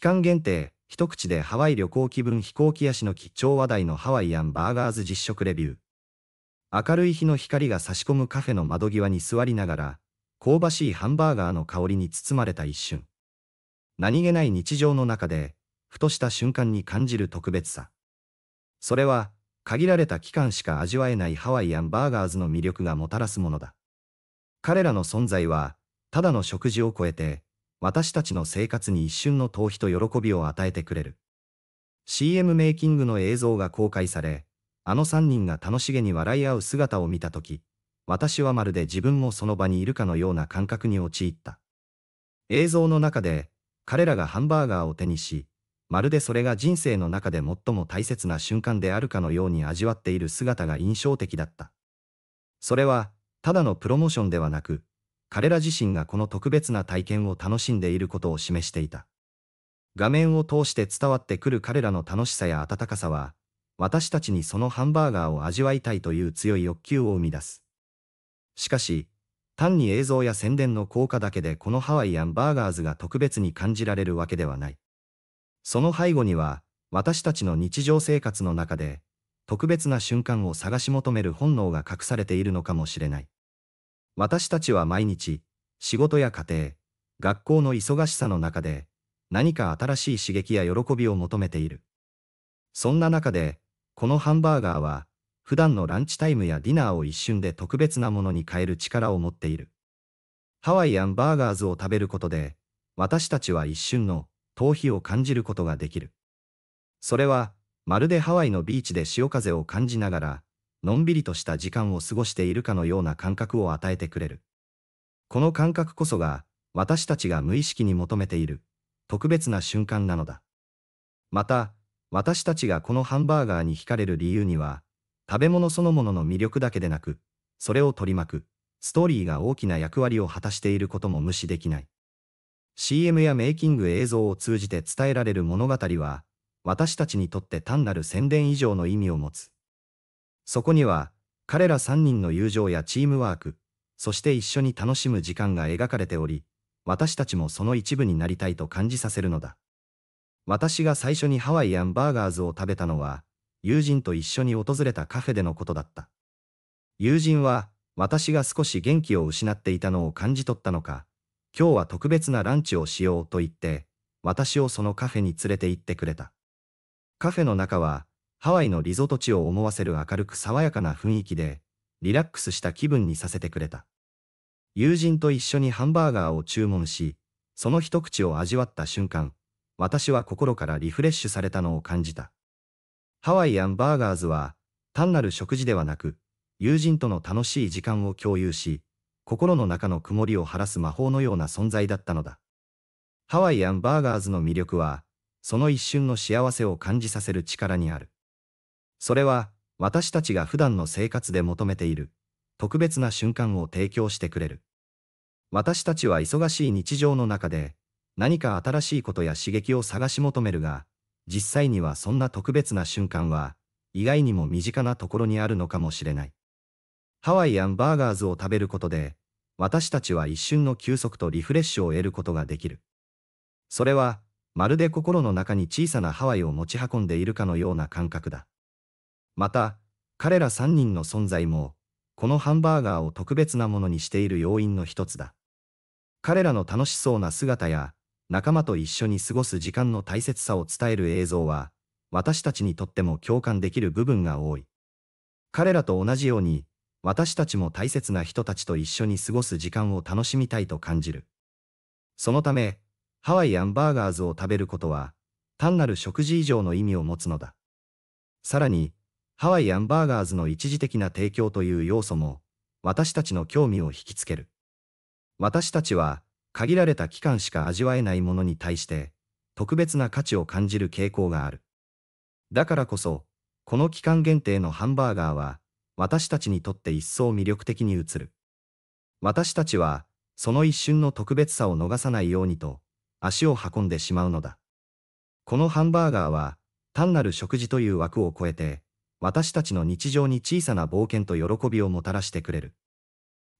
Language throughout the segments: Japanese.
期間限定、一口でハワイ旅行気分飛行機足の貴超話題のハワイアンバーガーズ実食レビュー。明るい日の光が差し込むカフェの窓際に座りながら、香ばしいハンバーガーの香りに包まれた一瞬。何気ない日常の中で、ふとした瞬間に感じる特別さ。それは、限られた期間しか味わえないハワイアンバーガーズの魅力がもたらすものだ。彼らの存在は、ただの食事を超えて、私たちの生活に一瞬の逃避と喜びを与えてくれる。CM メイキングの映像が公開され、あの3人が楽しげに笑い合う姿を見たとき、私はまるで自分もその場にいるかのような感覚に陥った。映像の中で、彼らがハンバーガーを手にし、まるでそれが人生の中で最も大切な瞬間であるかのように味わっている姿が印象的だった。それは、ただのプロモーションではなく、彼ら自身がこの特別な体験を楽しんでいることを示していた。画面を通して伝わってくる彼らの楽しさや温かさは、私たちにそのハンバーガーを味わいたいという強い欲求を生み出す。しかし、単に映像や宣伝の効果だけでこのハワイアンバーガーズが特別に感じられるわけではない。その背後には、私たちの日常生活の中で、特別な瞬間を探し求める本能が隠されているのかもしれない。私たちは毎日、仕事や家庭、学校の忙しさの中で、何か新しい刺激や喜びを求めている。そんな中で、このハンバーガーは、普段のランチタイムやディナーを一瞬で特別なものに変える力を持っている。ハワイアンバーガーズを食べることで、私たちは一瞬の逃避を感じることができる。それは、まるでハワイのビーチで潮風を感じながら、のんびりとした時間を過ごしているかのような感覚を与えてくれる。この感覚こそが、私たちが無意識に求めている、特別な瞬間なのだ。また、私たちがこのハンバーガーに惹かれる理由には、食べ物そのものの魅力だけでなく、それを取り巻く、ストーリーが大きな役割を果たしていることも無視できない。CM やメイキング映像を通じて伝えられる物語は、私たちにとって単なる宣伝以上の意味を持つ。そこには、彼ら3人の友情やチームワーク、そして一緒に楽しむ時間が描かれており、私たちもその一部になりたいと感じさせるのだ。私が最初にハワイアンバーガーズを食べたのは、友人と一緒に訪れたカフェでのことだった。友人は、私が少し元気を失っていたのを感じ取ったのか、今日は特別なランチをしようと言って、私をそのカフェに連れて行ってくれた。カフェの中は、ハワイのリゾート地を思わせる明るく爽やかな雰囲気で、リラックスした気分にさせてくれた。友人と一緒にハンバーガーを注文し、その一口を味わった瞬間、私は心からリフレッシュされたのを感じた。ハワイアンバーガーズは、単なる食事ではなく、友人との楽しい時間を共有し、心の中の曇りを晴らす魔法のような存在だったのだ。ハワイアンバーガーズの魅力は、その一瞬の幸せを感じさせる力にある。それは、私たちが普段の生活で求めている、特別な瞬間を提供してくれる。私たちは忙しい日常の中で、何か新しいことや刺激を探し求めるが、実際にはそんな特別な瞬間は、意外にも身近なところにあるのかもしれない。ハワイアンバーガーズを食べることで、私たちは一瞬の休息とリフレッシュを得ることができる。それは、まるで心の中に小さなハワイを持ち運んでいるかのような感覚だ。また、彼ら3人の存在も、このハンバーガーを特別なものにしている要因の一つだ。彼らの楽しそうな姿や、仲間と一緒に過ごす時間の大切さを伝える映像は、私たちにとっても共感できる部分が多い。彼らと同じように、私たちも大切な人たちと一緒に過ごす時間を楽しみたいと感じる。そのため、ハワイアンバーガーズを食べることは、単なる食事以上の意味を持つのだ。さらに、ハワイアンバーガーズの一時的な提供という要素も、私たちの興味を引きつける。私たちは、限られた期間しか味わえないものに対して、特別な価値を感じる傾向がある。だからこそ、この期間限定のハンバーガーは、私たちにとって一層魅力的に映る。私たちは、その一瞬の特別さを逃さないようにと、足を運んでしまうのだ。このハンバーガーは、単なる食事という枠を超えて、私たちの日常に小さな冒険と喜びをもたらしてくれる。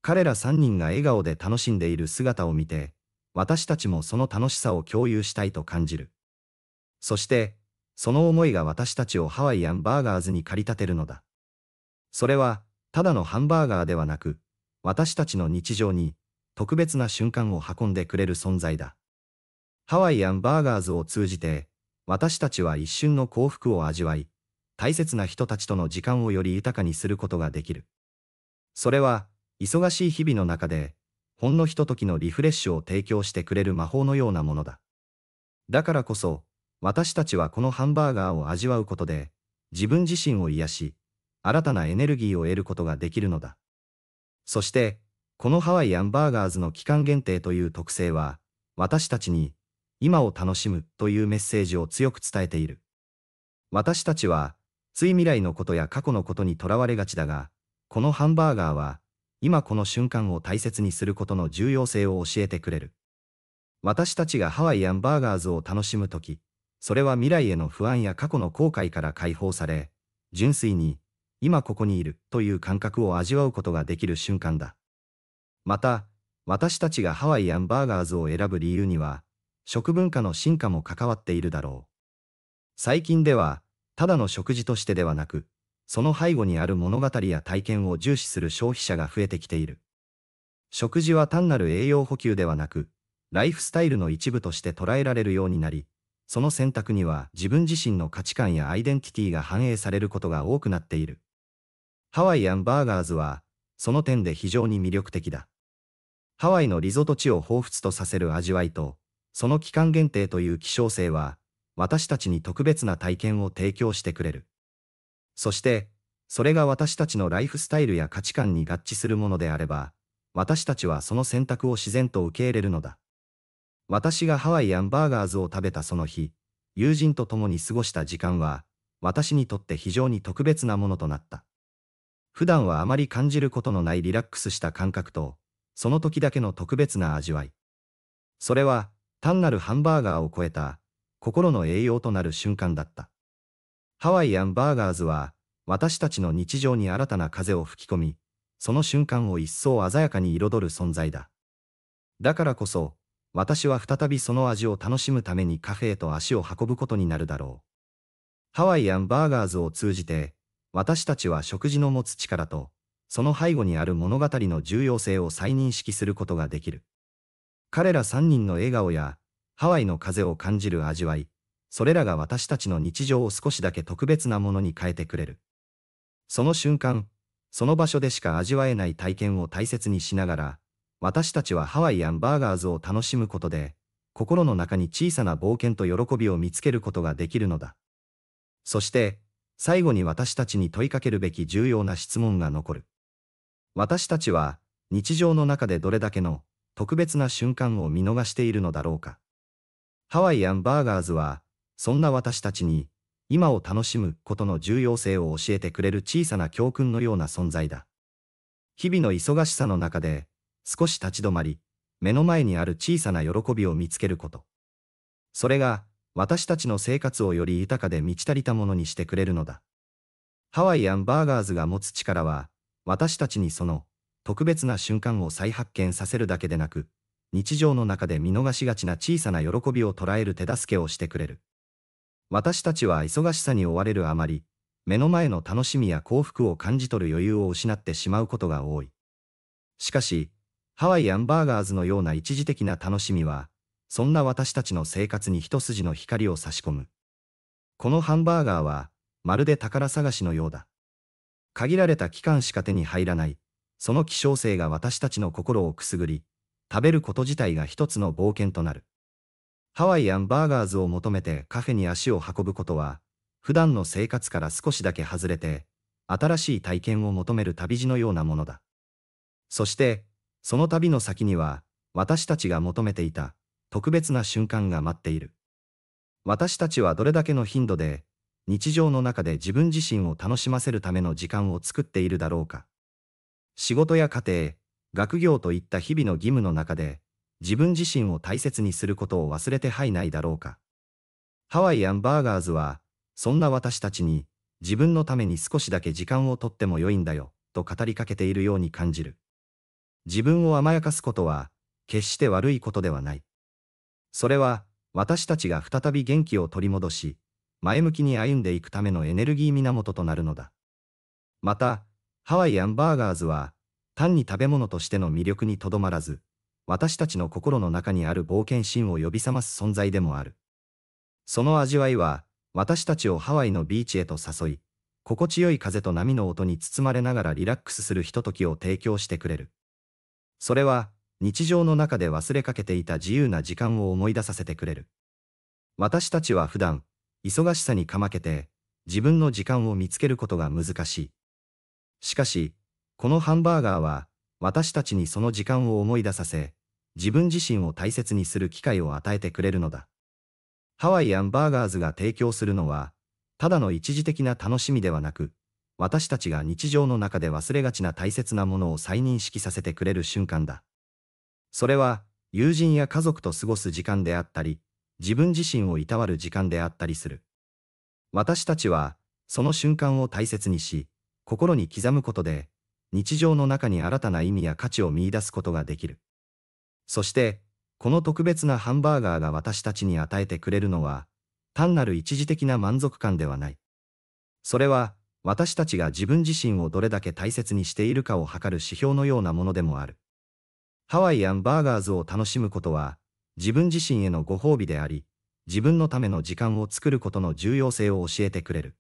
彼ら3人が笑顔で楽しんでいる姿を見て、私たちもその楽しさを共有したいと感じる。そして、その思いが私たちをハワイアンバーガーズに駆り立てるのだ。それは、ただのハンバーガーではなく、私たちの日常に特別な瞬間を運んでくれる存在だ。ハワイアンバーガーズを通じて、私たちは一瞬の幸福を味わい、大切な人たちとの時間をより豊かにすることができる。それは、忙しい日々の中で、ほんのひとときのリフレッシュを提供してくれる魔法のようなものだ。だからこそ、私たちはこのハンバーガーを味わうことで、自分自身を癒し、新たなエネルギーを得ることができるのだ。そして、このハワイアンバーガーズの期間限定という特性は、私たちに、今を楽しむというメッセージを強く伝えている。私たちは、つい未来のことや過去のことにとらわれがちだが、このハンバーガーは、今この瞬間を大切にすることの重要性を教えてくれる。私たちがハワイアンバーガーズを楽しむとき、それは未来への不安や過去の後悔から解放され、純粋に、今ここにいるという感覚を味わうことができる瞬間だ。また、私たちがハワイアンバーガーズを選ぶ理由には、食文化の進化も関わっているだろう。最近では、ただの食事としてではなく、その背後にある物語や体験を重視する消費者が増えてきている。食事は単なる栄養補給ではなく、ライフスタイルの一部として捉えられるようになり、その選択には自分自身の価値観やアイデンティティが反映されることが多くなっている。ハワイアンバーガーズは、その点で非常に魅力的だ。ハワイのリゾート地を彷彿とさせる味わいと、その期間限定という希少性は、私たちに特別な体験を提供してくれる。そして、それが私たちのライフスタイルや価値観に合致するものであれば、私たちはその選択を自然と受け入れるのだ。私がハワイアンバーガーズを食べたその日、友人と共に過ごした時間は、私にとって非常に特別なものとなった。普段はあまり感じることのないリラックスした感覚と、その時だけの特別な味わい。それは、単なるハンバーガーを超えた、心の栄養となる瞬間だった。ハワイアンバーガーズは、私たちの日常に新たな風を吹き込み、その瞬間を一層鮮やかに彩る存在だ。だからこそ、私は再びその味を楽しむためにカフェへと足を運ぶことになるだろう。ハワイアンバーガーズを通じて、私たちは食事の持つ力と、その背後にある物語の重要性を再認識することができる。彼ら3人の笑顔やハワイの風を感じる味わい、それらが私たちの日常を少しだけ特別なものに変えてくれる。その瞬間、その場所でしか味わえない体験を大切にしながら、私たちはハワイアンバーガーズを楽しむことで、心の中に小さな冒険と喜びを見つけることができるのだ。そして、最後に私たちに問いかけるべき重要な質問が残る。私たちは、日常の中でどれだけの特別な瞬間を見逃しているのだろうか。ハワイアンバーガーズは、そんな私たちに、今を楽しむことの重要性を教えてくれる小さな教訓のような存在だ。日々の忙しさの中で、少し立ち止まり、目の前にある小さな喜びを見つけること。それが、私たちの生活をより豊かで満ち足りたものにしてくれるのだ。ハワイアンバーガーズが持つ力は、私たちにその、特別な瞬間を再発見させるだけでなく、日常の中で見逃しがちな小さな喜びを捉える手助けをしてくれる。私たちは忙しさに追われるあまり、目の前の楽しみや幸福を感じ取る余裕を失ってしまうことが多い。しかし、ハワイアンバーガーズのような一時的な楽しみは、そんな私たちの生活に一筋の光を差し込む。このハンバーガーは、まるで宝探しのようだ。限られた期間しか手に入らない、その希少性が私たちの心をくすぐり、食べること自体が一つの冒険となる。ハワイアンバーガーズを求めてカフェに足を運ぶことは、普段の生活から少しだけ外れて、新しい体験を求める旅路のようなものだ。そして、その旅の先には、私たちが求めていた、特別な瞬間が待っている。私たちはどれだけの頻度で、日常の中で自分自身を楽しませるための時間を作っているだろうか。仕事や家庭、学業といった日々の義務の中で、自分自身を大切にすることを忘れてはいないだろうか。ハワイアンバーガーズは、そんな私たちに、自分のために少しだけ時間をとっても良いんだよ、と語りかけているように感じる。自分を甘やかすことは、決して悪いことではない。それは、私たちが再び元気を取り戻し、前向きに歩んでいくためのエネルギー源となるのだ。また、ハワイアンバーガーズは、単に食べ物としての魅力にとどまらず、私たちの心の中にある冒険心を呼び覚ます存在でもある。その味わいは、私たちをハワイのビーチへと誘い、心地よい風と波の音に包まれながらリラックスするひとときを提供してくれる。それは、日常の中で忘れかけていた自由な時間を思い出させてくれる。私たちは普段、忙しさにかまけて、自分の時間を見つけることが難しい。しかし、このハンバーガーは、私たちにその時間を思い出させ、自分自身を大切にする機会を与えてくれるのだ。ハワイアンバーガーズが提供するのは、ただの一時的な楽しみではなく、私たちが日常の中で忘れがちな大切なものを再認識させてくれる瞬間だ。それは、友人や家族と過ごす時間であったり、自分自身をいたわる時間であったりする。私たちは、その瞬間を大切にし、心に刻むことで、日常の中に新たな意味や価値を見出すことができる。そして、この特別なハンバーガーが私たちに与えてくれるのは、単なる一時的な満足感ではない。それは、私たちが自分自身をどれだけ大切にしているかを測る指標のようなものでもある。ハワイアンバーガーズを楽しむことは、自分自身へのご褒美であり、自分のための時間を作ることの重要性を教えてくれる。